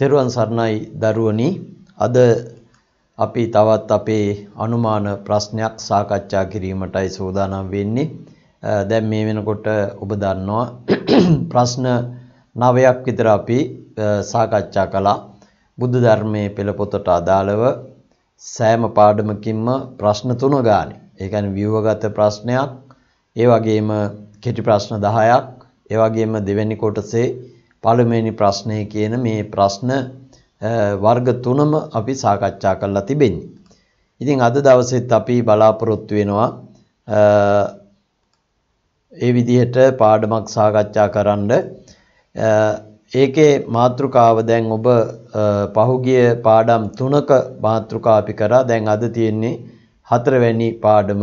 තෙරුවන් සරණයි දරුවනි අද අපි තවත් අපේ අනුමාන ප්‍රශ්නයක් සාකච්ඡා කිරීමටයි සූදානම් වෙන්නේ. දැන් මේ වෙනකොට ඔබ දන්නවා ප්‍රශ්න 9ක් විතර අපි සාකච්ඡා කළා. බුද්ධ ධර්මයේ පෙළ පොතට අදාළව සෑම පාඩමකින්ම ප්‍රශ්න 3 ගානේ. ඒ කියන්නේ ව්‍යුහගත ප්‍රශ්නයක්, ඒ වගේම කෙටි ප්‍රශ්න 10ක්, ඒ වගේම දෙවෙනි කොටසේ පළවෙනි ප්‍රශ්නය කියන මේ ප්‍රශ්න වර්ග තුනම අපි සාකච්ඡා කරලා තිබෙන්නේ. ඉතින් අද දවසෙත් අපි බලාපොරොත්තු වෙනවා ඒ විදිහට පාඩමක් සාකච්ඡා කරන්න. ඒකේ මාතෘකාව දැන් ඔබ පහුගිය පාඩම් තුනක මාතෘකා අපි කරා. දැන් අද තියෙන්නේ හතරවැනි පාඩම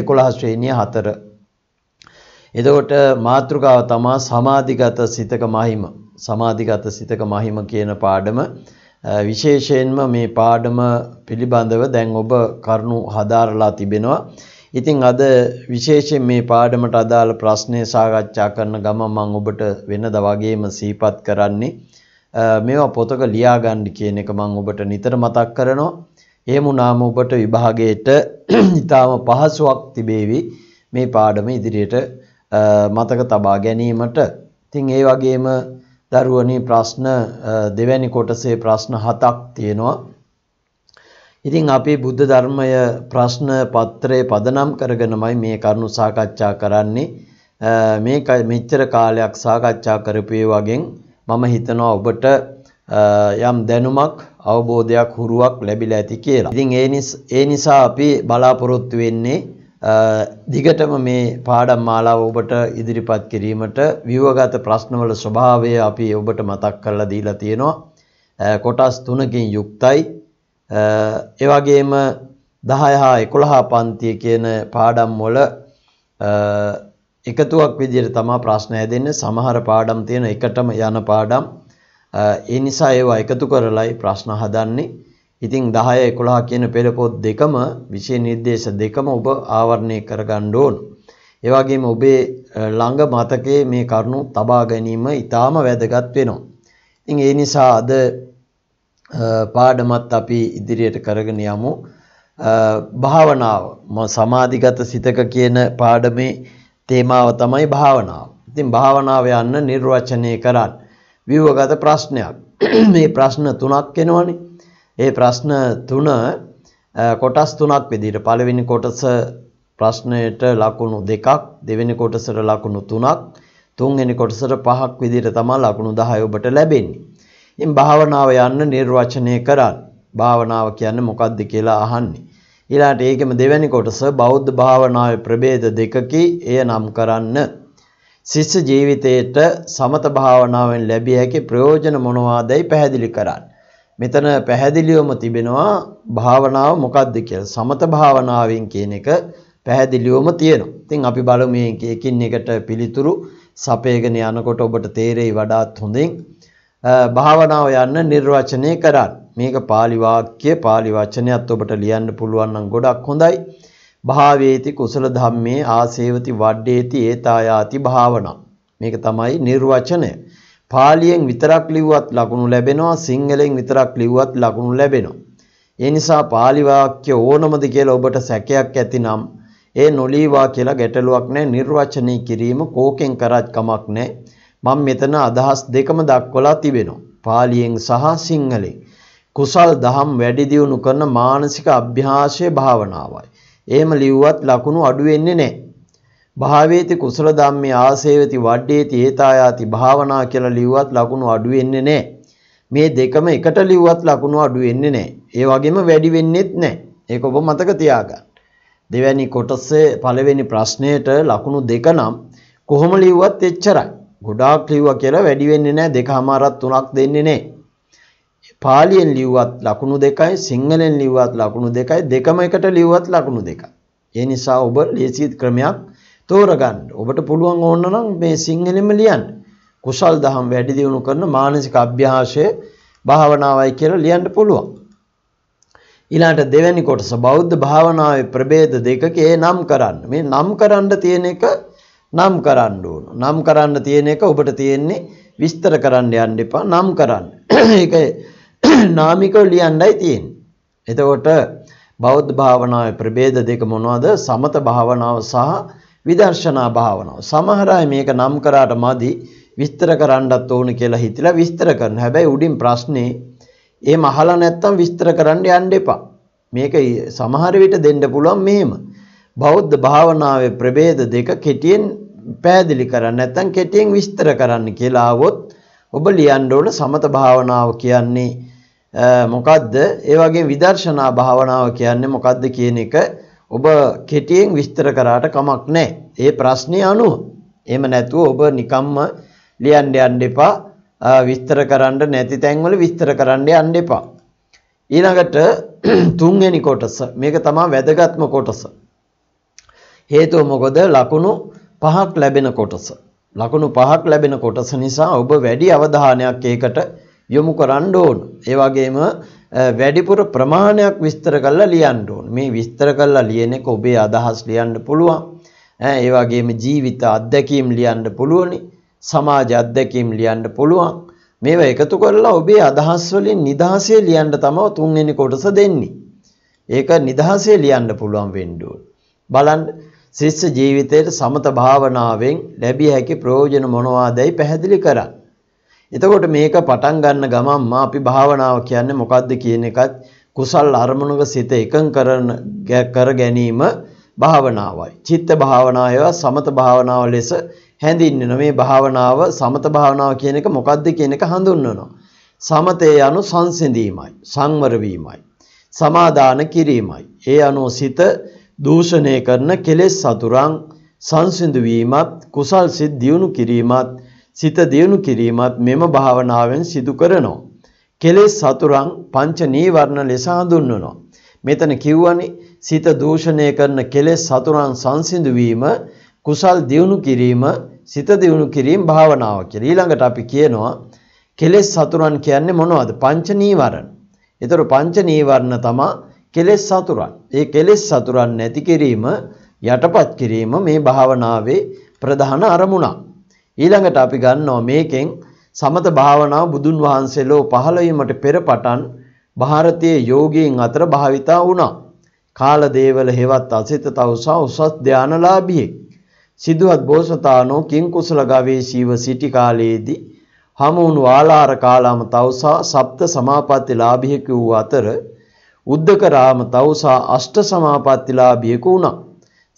11 ශ්‍රේණිය 4 එතකොට මාතෘකාව තමා සමාධිගත සිතක මහිම සමාධිගත සිතක මහිම කියන පාඩම විශේෂයෙන්ම මේ පාඩම පිළිබඳව දැන් ඔබ කරුණු හදාරලා තිබෙනවා. ඉතින් අද විශේෂයෙන් මේ පාඩමට අදාළ ප්‍රශ්නය සාකච්ඡා කරන ගමන් මම ඔබට වෙනද වගේම සිහිපත් කරන්නේ මේවා පොතක ලියාගන්න කියන එක මම ඔබට නිතර මතක් කරනවා. එහෙම වුණාම ඔබට විභාගයට ඊටාම පහසුවක් තිබේවි මේ පාඩම ඉදිරියට මතක තබා ගැනීමට. ඉතින් ඒ වගේම දරුවනි ප්‍රශ්න දෙවැනි කොටසේ ප්‍රශ්න හතක් තියෙනවා. ඉතින් අපි බුද්ධ ධර්මය ප්‍රශ්න පත්‍රයේ පදනම් කරගෙනමයි මේ කරුණු සාකච්ඡා කරන්නේ. මේ මෙච්චර කාලයක් සාකච්ඡා කරපු වගෙන් මම හිතනවා ඔබට යම් දැනුමක් අවබෝධයක් හුරුවක් ලැබිලා ඇති කියලා. ඉතින් ඒ නිසා අපි බලාපොරොත්තු වෙන්නේ දිගටම මේ පාඩම් මාලාව ඔබට ඉදිරිපත් කිරීමට විවගත ප්‍රශ්නවල ස්වභාවය අපි ඔබට මතක් කරලා දීලා තියෙනවා කොටස් තුනකින් යුක්තයි ඒ වගේම 10 හා 11 පන්තිය කියන පාඩම් වල එකතුවක් විදිහට තමයි ප්‍රශ්න හැදෙන්නේ සමහර පාඩම් තියෙන එකටම යන පාඩම් ඒ නිසා ඒවා එකතු කරලයි ප්‍රශ්න හදන්නේ ඉතින් 10 11 කියන පෙළ පොත් දෙකම විෂය නිර්දේශ දෙකම ඔබ ආවරණය කරගන්න ඕන. ඒ වගේම ඔබේ ළඟ මතකයේ මේ කරුණු තබා ගැනීම ඊටාම වැදගත් වෙනවා. ඉතින් ඒ නිසා අද පාඩමත් අපි ඉදිරියට කරගෙන යමු. භාවනාව සමාධිගත සිතක කියන පාඩමේ තේමාව තමයි භාවනාව. ඉතින් භාවනාව යන්න නිර්වචනය කරන්න. ව්‍යුහගත ප්‍රශ්නයක්. මේ ප්‍රශ්න තුනක් එනවනේ. ඒ ප්‍රශ්න තුන කොටස් තුනක් විදිහට පළවෙනි කොටස ප්‍රශ්නයට ලකුණු දෙකක් දෙවෙනි කොටසට ලකුණු තුනක් තුන්වෙනි කොටසට පහක් විදිහට තමයි ලකුණු 10 ඔබට ලැබෙන්නේ. ඉතින් භාවනාව යන්න නිර්වචනය කරන්න. භාවනාව කියන්නේ මොකක්ද කියලා අහන්නේ. ඊළාට ඒකෙම දෙවෙනි කොටස බෞද්ධ භාවනාවේ ප්‍රභේද දෙකකි එය නම් කරන්න. ශිෂ්‍ය ජීවිතයේට සමත භාවනාවෙන් ලැබිය හැකි ප්‍රයෝජන මොනවාදයි පැහැදිලි කරන්න. මෙතන පැහැදිලිවම තිබෙනවා භාවනාව මොකක්ද කියලා. සමත භාවනාවෙන් කියන එක පැහැදිලිවම තියෙනවා. ඉතින් අපි බලමු මේ එකින් එකට පිළිතුරු සපයගෙන යනකොට ඔබට තේරෙයි වඩාත් හොඳින්. භාවනාව යන්න නිර්වචනය කරන්න. මේක pāli වාක්‍ය pāli වචනයත් ඔබට ලියන්න පුළුවන් නම් ගොඩක් හොඳයි. භාවේති කුසල ධම්මේ ආසේවති වඩ්ඩේති ඒතායාති භාවනා. මේක තමයි නිර්වචනය. පාලියෙන් විතරක් ලිව්වත් ලකුණු ලැබෙනවා සිංහලෙන් විතරක් ලිව්වත් ලකුණු ලැබෙනවා. ඒ නිසා පාලි වාක්‍ය ඕනමද කියලා ඔබට සැකයක් ඇතිනම් ඒ නොලීවා කියලා ගැටලුවක් නැහැ නිර්වචනය කිරීම කෝකෙන් කරත් කමක් නැහැ. මම මෙතන අදහස් දෙකම දක්වලා තිබෙනවා. පාලියෙන් සහ සිංහලෙන්. කුසල් දහම් වැඩි දියුණු කරන මානසික අභ්‍යාසය භාවනාවයි. එහෙම ලිව්වත් ලකුණු අඩු වෙන්නේ නැහැ. භාවේති කුසල ධම්මේ ආසේවති වඩ්ඩේති ඒතායාති භාවනා කියලා ලිව්වත් ලකුණු අඩු වෙන්නේ නැහැ. මේ දෙකම එකට ලිව්වත් ලකුණු අඩු වෙන්නේ නැහැ. ඒ වගේම වැඩි වෙන්නේත් නැහැ. ඒක ඔබ මතක තියාගන්න. දෙවැනි කොටසේ පළවෙනි ප්‍රශ්නයේට ලකුණු දෙක නම් කොහොම ලිව්වත් එච්චරයි. ගොඩාක් ලිව්වා කියලා වැඩි වෙන්නේ නැහැ. දෙකමාරක් තුනක් දෙන්නේ නැහැ. පාලියෙන් ලිව්වත් ලකුණු දෙකයි සිංහලෙන් ලිව්වත් ලකුණු දෙකයි දෙකම එකට ලිව්වත් ලකුණු දෙකයි. ඒ නිසා ඔබ ලේසි ක්‍රමයක් තෝරගන්න. ඔබට පුළුවන් ඕන නම් මේ සිංහලෙම ලියන්න. කුසල් දහම් වැඩි දියුණු කරන මානසික අභ්‍යාසය භාවනාවයි කියලා ලියන්න පුළුවන්. ඊළඟට දෙවැනි කොටස බෞද්ධ භාවනාවේ ප්‍රභේද දෙකක ඒ නම් කරන්න. මේ නම් කරන්න තියෙන එක නම් කරන්න ඕන. නම් කරන්න තියෙන එක ඔබට තියෙන්නේ විස්තර කරන්න යන්න එපා. නම් කරන්න. ඒක නාමිකව ලියන්නයි තියෙන්නේ. එතකොට බෞද්ධ භාවනාවේ ප්‍රභේද දෙක මොනවද? සමත භාවනාව සහ විදර්ශනා භාවනාව. සමහර අය මේක නම් කරාට මදි විස්තර කරන්නත් ඕන කියලා හිතලා විස්තර කරන. හැබැයි උඩින් ප්‍රශ්නේ එහෙම අහලා නැත්තම් විස්තර කරන්න යන්න එපා. මේක සමහර විට දෙන්න පුළුවන් මෙහෙම. බෞද්ධ භාවනාවේ ප්‍රභේද දෙක කෙටියෙන් පැහැදිලි කරන්න නැත්තම් කෙටියෙන් විස්තර කරන්න කියලා આવොත් ඔබ ලියන්න ඕන සමත භාවනාව කියන්නේ මොකද්ද? ඒ වගේ විදර්ශනා භාවනාව කියන්නේ මොකද්ද කියන එක ඔබ කෙටියෙන් විස්තර කරාට කමක් නැහැ. ඒ ප්‍රශ්නේ අනුව. එහෙම නැතුව ඔබ නිකම්ම ලියන්න යන්න එපා. විස්තර කරන්න නැති තැන්වල විස්තර කරන්න යන්න එපා. ඊළඟට තුන්වෙනි කොටස. මේක තමයි වැදගත්ම කොටස. හේතුව මොකද ලකුණු පහක් ලැබෙන කොටස. ලකුණු පහක් ලැබෙන කොටස නිසා ඔබ වැඩි අවධානයක් ඒකට යොමු කරන්න ඕන. ඒ වගේම වැඩිපුර ප්‍රමාණයක් විස්තර කරලා ලියන්න ඕන. මේ විස්තර කරලා ලියන එක ඔබේ අදහස් ලියන්න පුළුවන්. ඒ වගේම ජීවිත අත්දැකීම් ලියන්න පුළුවනි. සමාජ අත්දැකීම් ලියන්න පුළුවන්. මේවා එකතු කරලා ඔබේ අදහස් වලින් නිදහසේ ලියන්න තමයි තුන්වෙනි කොටස දෙන්නේ. ඒක නිදහසේ ලියන්න පුළුවන් වෙන්න බලන්න ශිෂ්‍ය ජීවිතයේ සමත භාවනාවෙන් ලැබිය හැකි ප්‍රයෝජන මොනවාදයි පැහැදිලි කරා. එතකොට මේක පටන් ගන්න ගමන්ම අපි භාවනාව කියන්නේ මොකද්ද කියන එකත් කුසල් අරමුණක සිත එකඟ කරන කර ගැනීම භාවනාවයි. චිත්ත භාවනාව සමත භාවනාව ලෙස හැඳින්වෙන මේ භාවනාව සමත භාවනාව කියන එක මොකද්ද කියන එක හඳුන්වනවා. සමතේ anu සංසිඳීමයි, සංවර වීමයි, සමාදාන කිරීමයි. ඒ අනුව සිත දූෂණය කරන කෙලෙස් සතුරන් සංසිඳු වීමත්, කුසල් සිත් දියුණු කිරීමත් සිත දියුණු කිරීමත් මෙම භාවනාවෙන් සිදු කරනවා. කෙලෙස් සතුරන් පංච නීවරණ ලෙස හඳුන්වනවා. මෙතන කිව්වනේ සිත දූෂණය කරන කෙලෙස් සතුරන් සංසිඳු වීම, කුසල් දියුණු කිරීම, සිත දියුණු කිරීම භාවනාව කියලා. ඊළඟට අපි කියනවා කෙලෙස් සතුරන් කියන්නේ මොනවද? පංච නීවරණ. ඒතර පංච නීවරණ තමයි කෙලෙස් සතුරන්. ඒ කෙලෙස් සතුරන් නැති කිරීම යටපත් කිරීම මේ භාවනාවේ ප්‍රධාන අරමුණක්. ඊළඟට අපි ගන්නවා මේකෙන් සමත භාවනාව බුදුන් වහන්සේලෝ 15 වීමට පෙර පටන් ಭಾರತೀಯ යෝගීන් අතර භාවිතා වුණා. කාලදේවල හේවත් අසිත තවසා උසස් ධානලාභියෙක්. සිද්ධාත් බෝසතාණෝ කිං කුසල ගවේෂීව සිටි කාලයේදී හමුණු ආලාර කාලාම තවසා සප්ත සමාපatti ලාභියෙකු වූ අතර උද්දකරාම තවසා අෂ්ට සමාපatti ලාභියෙකු වුණා.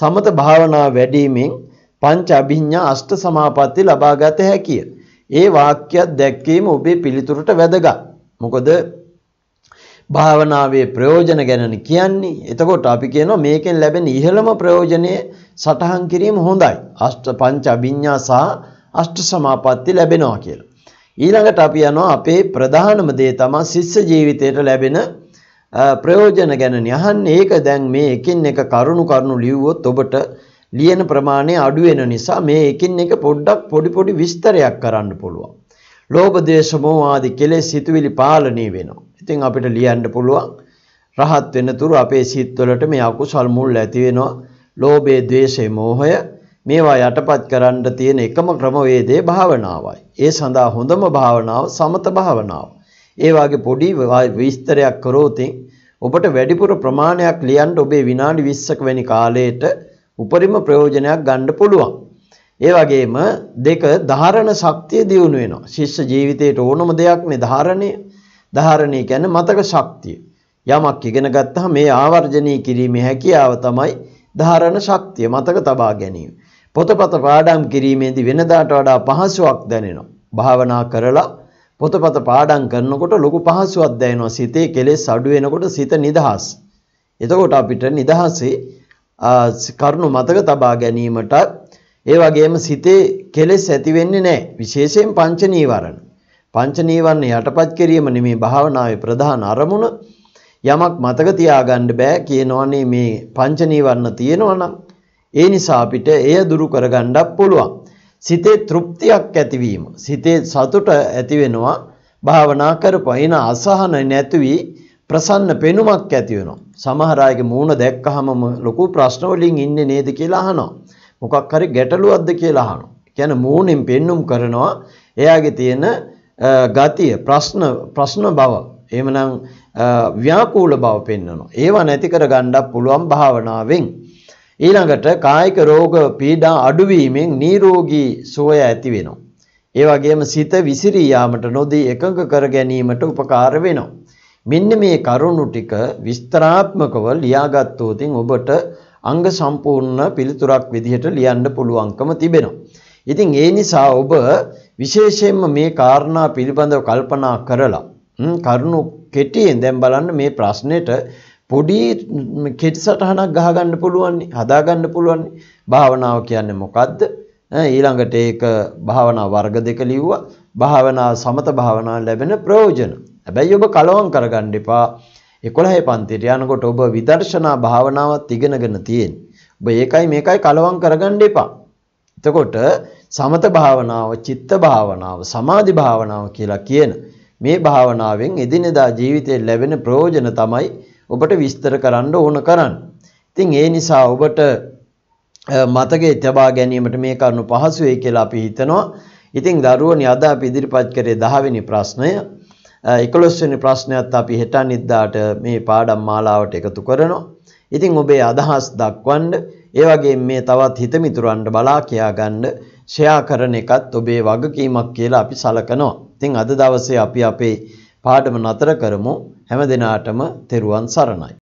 සමත භාවනා වැඩිමෙන් පංච අභිඥා අෂ්ට සමාපatti ලබාගත හැකිය. ඒ වාක්‍යයක් දැක්වීම ඔබේ පිළිතුරට වැදගත්. මොකද භාවනාවේ ප්‍රයෝජන ගැන කියන්නේ. එතකොට අපි කියනවා මේකෙන් ලැබෙන ඉහළම ප්‍රයෝජනය සටහන් කිරීම හොඳයි. අෂ්ට පංච අභිඥා සහ අෂ්ට සමාපatti ලැබෙනවා කියලා. ඊළඟට අපි යනවා අපේ ප්‍රධානම දේ තමයි ශිෂ්‍ය ජීවිතයට ලැබෙන ප්‍රයෝජන ගැන අහන්නේ. ඒක දැන් මේ එකින් එක කරුණු කරුණු ලියුවොත් ඔබට ලියන ප්‍රමාණය අඩු වෙන නිසා මේ එකින් එක පොඩ්ඩක් පොඩි පොඩි විස්තරයක් කරන්න පුළුවන්. ලෝභ දේශ මොහ ආදි කෙලෙස් සිතුවිලි පාලනය වෙනවා. ඉතින් අපිට ලියන්න පුළුවන් රහත් වෙනතුරු අපේ සිත්වලට මේ අකුසල් මුල් ඇති වෙනවා. ලෝභයේ ද්වේෂයේ මෝහය මේවා යටපත් කරන්න තියෙන එකම ක්‍රමවේදය භාවනාවයි. ඒ සඳහා හොඳම භාවනාව සමත භාවනාව. ඒ වගේ පොඩි විස්තරයක් කරොතින් ඔබට වැඩිපුර ප්‍රමාණයක් ලියන්න ඔබේ විනාඩි 20ක වැනි කාලයට උපරිම ප්‍රයෝජනයක් ගන්න පුළුවන්. ඒ වගේම දෙක ධාරණ ශක්තිය දියුණු වෙනවා. ශිෂ්‍ය ජීවිතයට ඕනම දෙයක් මේ ධාරණය. ධාරණය කියන්නේ මතක ශක්තිය. යමක් ඉගෙන ගත්තාම මේ ආවර්ජනය කිරීමේ හැකියාව තමයි ධාරණ ශක්තිය මතක තබා ගැනීම. පොතපත පාඩම් කිරීමේදී වෙනදාට වඩා පහසුවක් දැනෙනවා. භාවනා කරලා පොතපත පාඩම් කරනකොට ලොකු පහසුවක් දැනෙනවා. සිතේ කෙලෙස් අඩු වෙනකොට සිත නිදහස්. එතකොට අපිට නිදහසේ කරුණු මතක තබා ගැනීමට ඒ වගේම සිතේ කෙලෙස් ඇති වෙන්නේ නැහැ විශේෂයෙන් පංච නීවරණ පංච නීවරණ යටපත් කිරීම නෙමේ භාවනාවේ ප්‍රධාන අරමුණ යමක් මතක තියාගන්න බෑ කියනවනේ මේ පංච නීවරණ තියෙනවනම් ඒ නිසා අපිට එය දුරු කරගන්නත් පුළුවන් සිතේ තෘප්තියක් ඇතිවීම සිතේ සතුට ඇති වෙනවා භාවනා කරපහින අසහන නැති වී ප්‍රසන්න පෙනුමක් ඇති වෙනවා. සමහර අයගේ මූණ දැක්කහම ලොකු ප්‍රශ්න වලින් ඉන්නේ නේද කියලා අහනවා. මොකක් හරි ගැටලුවක්ද කියලා අහනවා. කියන්නේ මූණෙන් පෙන්눔 කරනවා එයාගේ තියෙන ගතිය ප්‍රශ්න ප්‍රශ්න බව. එහෙමනම් ව්‍යාකූල බව පෙන්වනවා. ඒව නැති කරගන්නත් පුළුවන් භාවනාවෙන්. ඊළඟට කායික රෝග පීඩා අඩුවීමෙන් නිරෝගී සුවය ඇති වෙනවා. ඒ වගේම සිත විසිරී යාමට නොදී එකඟ කර ගැනීමට උපකාර වෙනවා. මෙන්න මේ කරුණු ටික විස්තරාත්මකව ලියාගත්තොත් ඔබට අංග සම්පූර්ණ පිළිතුරක් විදිහට ලියන්න පුළුවන්කම තිබෙනවා. ඉතින් ඒ නිසා ඔබ විශේෂයෙන්ම මේ කාරණා පිළිබඳව කල්පනා කරලා කරුණු කෙටියෙන් දැන් බලන්න මේ ප්‍රශ්නෙට පොඩි කෙටි සටහනක් ගහගන්න පුළුවන් හදාගන්න පුළුවන් භාවනාව කියන්නේ මොකද්ද ඊළඟට ඒක භාවනා වර්ග දෙක ලිව්වා භාවනා සමත භාවනා ලැබෙන ප්‍රයෝජන හැබැයි ඔබ කලවම් කරගන්න එපා. 11 පන්තියට යනකොට ඔබ විදර්ශනා භාවනාවත් ඉගෙනගෙන තියෙන. ඔබ ඒකයි මේකයි කලවම් කරගන්න එපා. එතකොට සමත භාවනාව, චිත්ත භාවනාව, සමාධි භාවනාව කියලා කියන මේ භාවනාවෙන් එදිනෙදා ජීවිතයේ ලැබෙන ප්‍රයෝජන තමයි ඔබට විස්තර කරන්න ඕන කරන්න. ඉතින් ඒ නිසා ඔබට මතකයේ තබා ගැනීමට මේ කරුණු පහසුයි කියලා අපි හිතනවා. ඉතින් දරුවනි අද අපි ඉදිරිපත් කරේ 10 වෙනි ප්‍රශ්නය. එකොළොස්වනි ප්‍රශ්නයත් අපි හෙටනිද්දාට මේ පාඩම් මාලාවට එකතු කරනවා. ඉතින් ඔබේ අදහස් දක්වන්න ඒ වගේ මේ තවත් හිතමිතුරන්ට බලා කියාගන්න ෂෙයා කරන එකත් ඔබේ වගකීමක් කියලා අපි සලකනවා. ඉතින් අද දවසේ අපි අපේ පාඩම නතර කරමු. හැම දිනාටම තෙරුවන් සරණයි.